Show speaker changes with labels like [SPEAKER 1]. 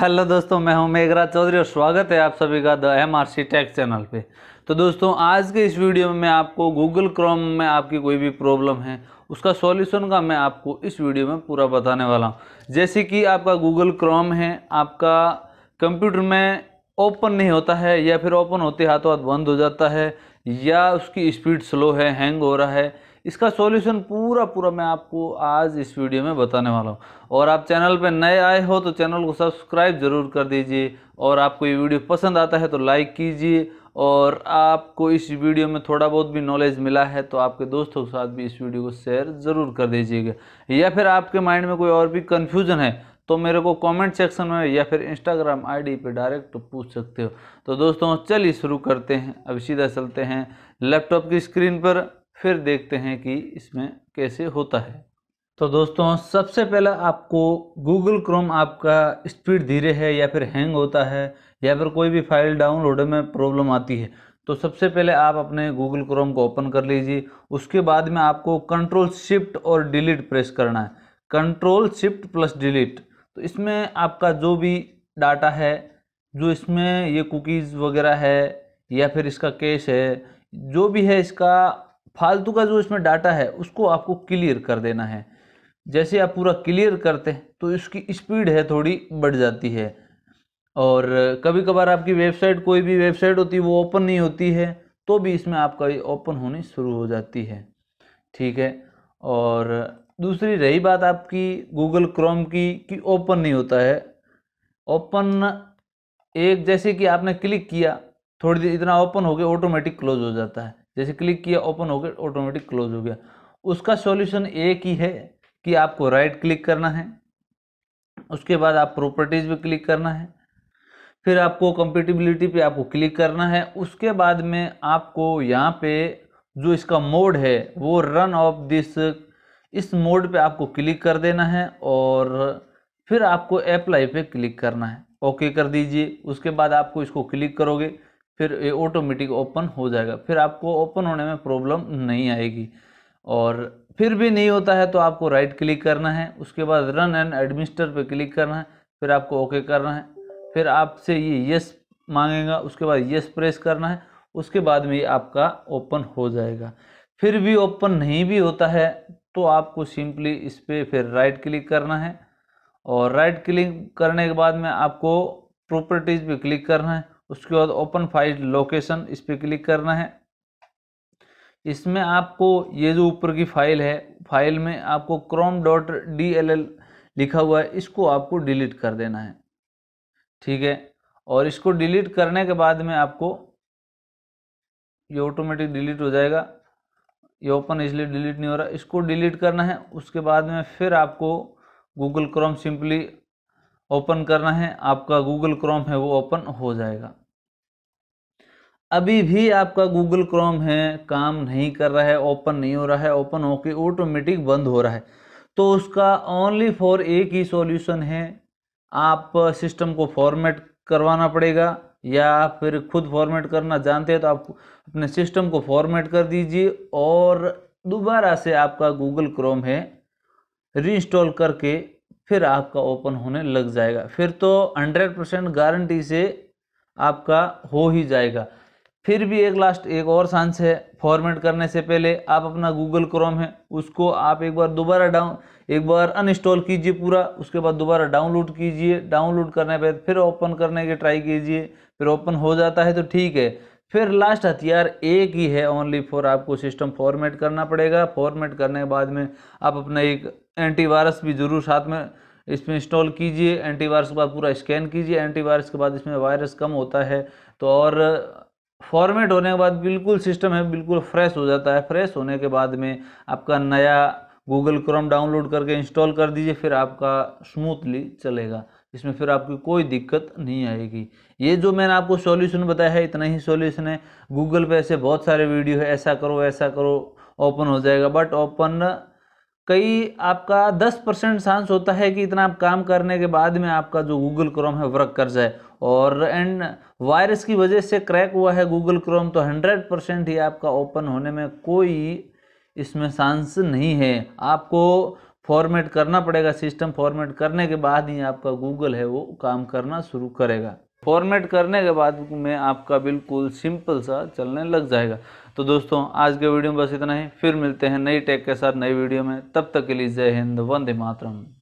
[SPEAKER 1] hello दोस्तों मैं हूं मेघराज चौधरी और स्वागत है आप सभी का the M R C tech channel पे तो दोस्तों आज के इस वीडियो में आपको गूगल क्रोम में आपकी कोई भी प्रॉब्लम है उसका सॉल्यूशन का मैं आपको इस वीडियो में पूरा बताने वाला हूं जैसे कि आपका गूगल क्रोम है आपका कंप्यूटर में ओपन नहीं होता है या फिर ओपन होते हाथों हाथ बंद हो जाता है या उसकी स्पीड स्लो है हैंग हो रहा है इसका सॉल्यूशन पूरा पूरा मैं आपको आज इस वीडियो में बताने वाला हूँ और आप चैनल पर नए आए हो तो चैनल को सब्सक्राइब ज़रूर कर दीजिए और आपको ये वीडियो पसंद आता है तो लाइक कीजिए और आपको इस वीडियो में थोड़ा बहुत भी नॉलेज मिला है तो आपके दोस्तों के साथ भी इस वीडियो को शेयर ज़रूर कर दीजिएगा या फिर आपके माइंड में कोई और भी कन्फ्यूज़न है तो मेरे को कमेंट सेक्शन में या फिर इंस्टाग्राम आईडी पे डायरेक्ट तो पूछ सकते हो तो दोस्तों चलिए शुरू करते हैं अब सीधा चलते हैं लैपटॉप की स्क्रीन पर फिर देखते हैं कि इसमें कैसे होता है तो दोस्तों सबसे पहला आपको गूगल क्रोम आपका स्पीड धीरे है या फिर हैंग होता है या फिर कोई भी फाइल डाउनलोड में प्रॉब्लम आती है तो सबसे पहले आप अपने गूगल क्रोम को ओपन कर लीजिए उसके बाद में आपको कंट्रोल शिफ्ट और डिलीट प्रेस करना है कंट्रोल शिफ्ट प्लस डिलीट तो इसमें आपका जो भी डाटा है जो इसमें ये कुकीज़ वगैरह है या फिर इसका कैश है जो भी है इसका फालतू का जो इसमें डाटा है उसको आपको क्लियर कर देना है जैसे आप पूरा क्लियर करते हैं तो इसकी स्पीड है थोड़ी बढ़ जाती है और कभी कभार आपकी वेबसाइट कोई भी वेबसाइट होती है वो ओपन नहीं होती है तो भी इसमें आपका ओपन होनी शुरू हो जाती है ठीक है और दूसरी रही बात आपकी गूगल क्रोम की कि ओपन नहीं होता है ओपन एक जैसे कि आपने क्लिक किया थोड़ी देर इतना ओपन हो गया ऑटोमेटिक क्लोज हो जाता है जैसे क्लिक किया ओपन हो गया ऑटोमेटिक क्लोज हो गया उसका सॉल्यूशन एक ही है कि आपको राइट क्लिक करना है उसके बाद आप प्रॉपर्टीज़ पे क्लिक करना है फिर आपको कंपेटिबिलिटी पे आपको क्लिक करना है उसके बाद में आपको यहाँ पे जो इसका मोड है वो रन ऑफ दिस इस मोड पे आपको क्लिक कर देना है और फिर आपको अप्लाई पे क्लिक करना है ओके कर दीजिए उसके बाद आपको इसको क्लिक करोगे फिर ये ऑटोमेटिक ओपन हो जाएगा फिर आपको ओपन होने में प्रॉब्लम नहीं आएगी और फिर भी नहीं होता है तो आपको राइट क्लिक करना है उसके बाद रन एंड एडमिनिस्टर पर क्लिक करना है फिर आपको ओके करना है फिर आपसे ये यस मांगेगा उसके बाद यस प्रेस करना है उसके बाद में ये आपका ओपन हो जाएगा फिर भी ओपन नहीं भी होता है तो आपको सिंपली इस पर फिर राइट क्लिक करना है और राइट क्लिक करने के बाद में आपको प्रॉपर्टीज़ पे क्लिक करना है उसके बाद ओपन फाइल लोकेशन इस पर क्लिक करना है इसमें आपको ये जो ऊपर की फाइल है फाइल में आपको क्रोम डॉट डी लिखा हुआ है इसको आपको डिलीट कर देना है ठीक है और इसको डिलीट करने के बाद में आपको ये ऑटोमेटिक डिलीट हो जाएगा ये ओपन इसलिए डिलीट नहीं हो रहा इसको डिलीट करना है उसके बाद में फिर आपको गूगल क्रोम सिंपली ओपन करना है आपका गूगल क्रोम है वो ओपन हो जाएगा अभी भी आपका गूगल क्रोम है काम नहीं कर रहा है ओपन नहीं हो रहा है ओपन होके ऑटोमेटिक बंद हो रहा है तो उसका ओनली फॉर एक ही सॉल्यूशन है आप सिस्टम को फॉर्मेट करवाना पड़ेगा या फिर खुद फॉर्मेट करना जानते हैं तो आप अपने सिस्टम को फॉर्मेट कर दीजिए और दोबारा से आपका गूगल क्रोम है रीइंस्टॉल करके फिर आपका ओपन होने लग जाएगा फिर तो 100 परसेंट गारंटी से आपका हो ही जाएगा फिर भी एक लास्ट एक और सांस है फॉर्मेट करने से पहले आप अपना गूगल क्रोम है उसको आप एक बार दोबारा डाउन एक बार अनइंस्टॉल कीजिए पूरा उसके बाद दोबारा डाउनलोड कीजिए डाउनलोड करने के बाद फिर ओपन करने की ट्राई कीजिए फिर ओपन हो जाता है तो ठीक है फिर लास्ट हथियार एक ही है ओनली फॉर आपको सिस्टम फॉर्मेट करना पड़ेगा फॉर्मेट करने के बाद में आप अपना एक एंटीवायरस भी ज़रूर साथ में इसमें इंस्टॉल कीजिए एंटीवायरस के बाद पूरा स्कैन कीजिए एंटीवायरस के बाद इसमें वायरस कम होता है तो और फॉर्मेट होने के बाद बिल्कुल सिस्टम है बिल्कुल फ्रेश हो जाता है फ्रेश होने के बाद में आपका नया गूगल क्रोम डाउनलोड करके इंस्टॉल कर दीजिए फिर आपका स्मूथली चलेगा इसमें फिर आपकी कोई दिक्कत नहीं आएगी ये जो मैंने आपको सॉल्यूशन बताया है इतना ही सॉल्यूशन है गूगल पे ऐसे बहुत सारे वीडियो है ऐसा करो ऐसा करो ओपन हो जाएगा बट ओपन कई आपका 10 परसेंट चांस होता है कि इतना आप काम करने के बाद में आपका जो गूगल क्रोम है वर्क कर जाए और एंड वायरस की वजह से क्रैक हुआ है गूगल क्रोम तो हंड्रेड परसेंट ही आपका ओपन होने में कोई इसमें चांस नहीं है आपको फॉर्मेट करना पड़ेगा सिस्टम फॉर्मेट करने के बाद ही आपका गूगल है वो काम करना शुरू करेगा फॉर्मेट करने के बाद में आपका बिल्कुल सिंपल सा चलने लग जाएगा तो दोस्तों आज के वीडियो में बस इतना ही फिर मिलते हैं नई टेक के साथ नई वीडियो में तब तक के लिए जय हिंद वंदे मातरम